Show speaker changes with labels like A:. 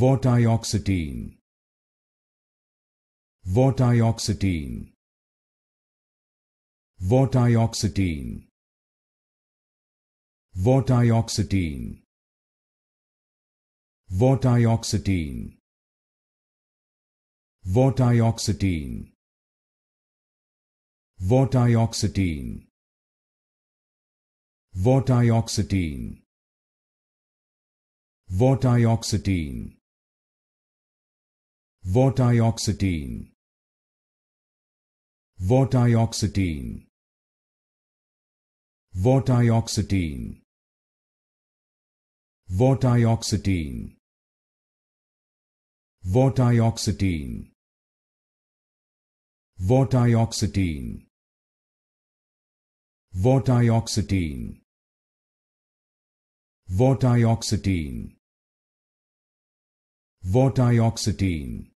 A: Vortioxetine. Vortioxetine. Vortioxetine. Vortioxetine. Vortioxetine. Vortioxetine. Vortioxetine. Vortioxetine. Vortioxetine. Vortioxetine. Vortioxetine. Vortioxetine. Vortioxetine. Vortioxetine. Vortioxetine. Vortioxetine. Vortioxetine. Vortioxetine.